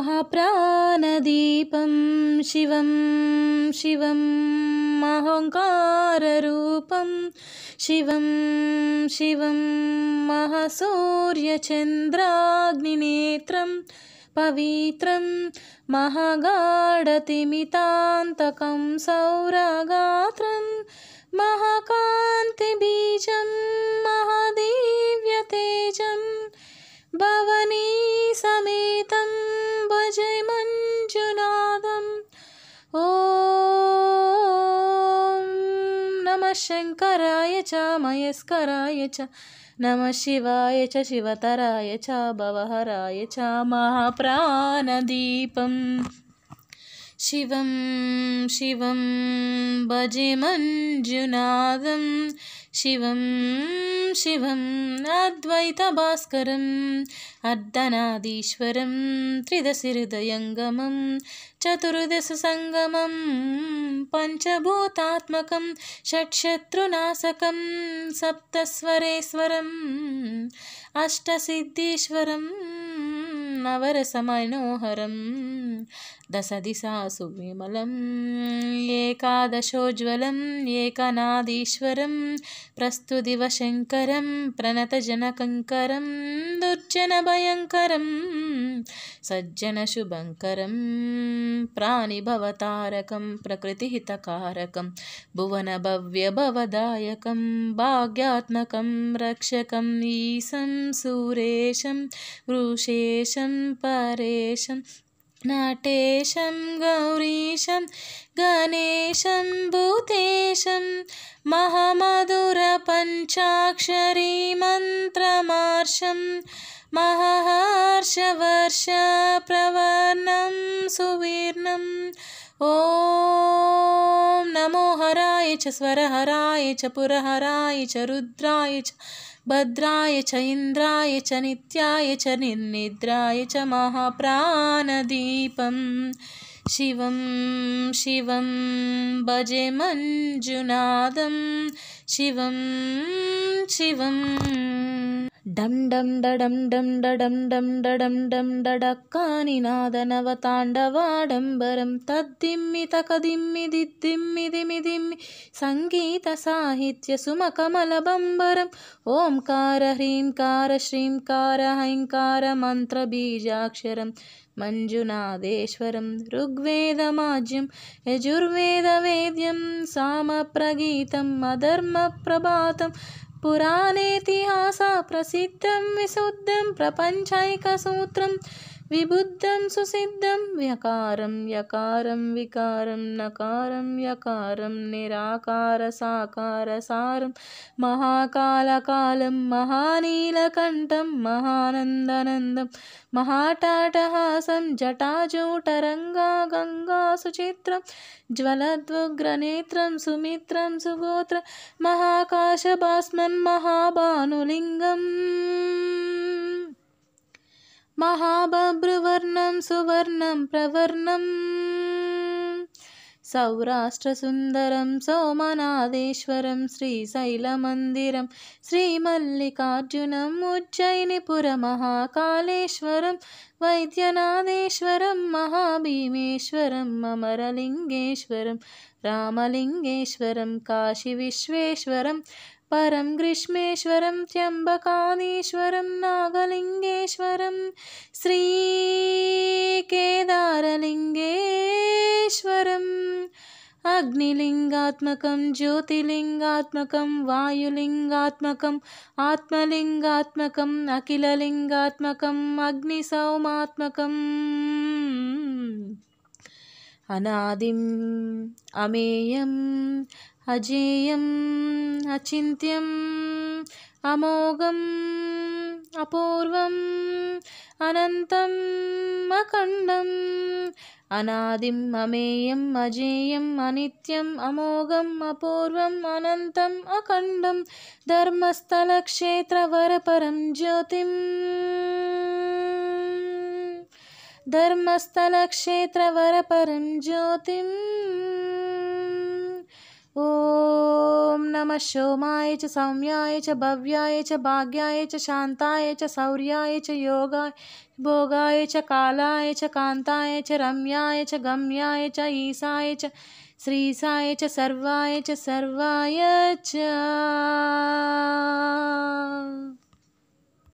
महाप्राणदीपं शिवं शिवं महङ्काररूपं शिवं शिवं महासूर्यचन्द्राग्निनेत्रं पवित्रं महागाढतिमितान्तकं सौरगात्रं महाकान्तिबीजं भवनी समेतं मञ्जुनादम् ॐ नमः शङ्कराय मयस्कराय च नमः शिवाय च शिवतराय च भवहराय च महाप्राणदीपम् शिवं शिवं भजे मञ्जुनादं शिवं शिवम् अद्वैतभास्करम् अर्धनादीश्वरं त्रिदशहृदयङ्गमं चतुर्दशसङ्गमं पञ्चभूतात्मकं षट्शत्रुनाशकं सप्तस्वरेश्वरम् अष्टसिद्धीश्वरं नवरसमनोहरम् दशदिशा सुविमलम् एकादशोज्ज्वलम् एकनादीश्वरम् प्रस्तुतिवशङ्करम् प्रणतजनकङ्करम् दुर्जनभयङ्करम् सज्जनशुभङ्करम् प्राणिभवतारकम् प्रकृतिहितकारकम् भुवनभव्यभवदायकम् भाग्यात्मकम् रक्षकम् ईशं सुरेशं वृशेशं परेशम् नाटेशं गौरीशं गणेशं भूतेशं महामधुरपञ्चाक्षरीमन्त्रमार्षं महार्षवर्षप्रवर्णं सुवीर्णम् हराय च स्वरहराय च पुरहराय च रुद्राय च भद्राय च इन्द्राय च नित्याय च निर्निद्राय च महाप्राणदीपं शिवं शिवं भजे मञ्जुनादं शिवं शिवम् डं डं डडं डं डडं डं डडं डं डडक्कानिनादनवताण्डवाडम्बरं तद्दिम्मि तकदिम्मि दिम्मि सङ्गीतसाहित्यसुमकमलबम्बरम् ॐकार कार हैङ्कार हङ्कारमन्त्रबीजाक्षरं मञ्जुनादेश्वरं ऋग्वेदमाज्यं यजुर्वेदवेद्यं सामप्रगीतं मधर्मप्रभातम् पुराणेतिहासप्रसिद्धं विशुद्धं प्रपञ्चैकसूत्रम् विबुद्धं सुसिद्धं व्यकारं यकारं विकारं नकारं यकारं निराकारसाकारसारं महाकालकालं महानीलकण्ठं महानन्दनन्दं महाटाटहासं जटाजूटरङ्गा गङ्गासुचित्रं ज्वलद्वग्रनेत्रं सुमित्रं सुगोत्र महाकाशभास्मन् महाभानुलिङ्गम् महाबभ्रुवर्णं सुवर्णं प्रवर्णम् सौराष्ट्रसुन्दरं सोमनाथेश्वरं श्रीशैलमन्दिरं श्रीमल्लिकार्जुनम् उज्जयिनिपुरमहाकालेश्वरं वैद्यनाथेश्वरं महाभीमेश्वरम् अमरलिङ्गेश्वरं रामलिङ्गेश्वरं काशीविश्वेश्वरं परं ग्रीष्मेश्वरं त्र्यम्बकानीश्वरं नागलिङ्गेश्वरं श्रीकेदारलिङ्गेश्वरम् अग्निलिंगात्मक ज्योतिलिंगात्मक वायुलिंगात्मक आत्मलिंगात्मक अखिलिंगात्मक अग्निसौमात्मकम् अनादिम् अमेयम् അജേയം അചിന്യം അമോഘം അപൂർവം അനന്തം അഖണ്ഡം അനാദിം അമേയം അജേയം അനിത്യം അമോഘം അപൂർവം അനന്തം അഖണ്ഡം ധർമ്മസ്ഥലക്ഷേത്രവരപരം ജ്യോതിം ധർമ്മസ്ഥലക്ഷേത്രവരപരം ജ്യോതിം ॐ नम शोमाय च सौम्याय च भव्याय च भाग्याय च शान्ताय च शौर्याय च योगाय भोगाय च कालाय च कांताय च रम्याय च गम्याय च ईसाय च श्रीसाय च सर्वाय च सर्वाय च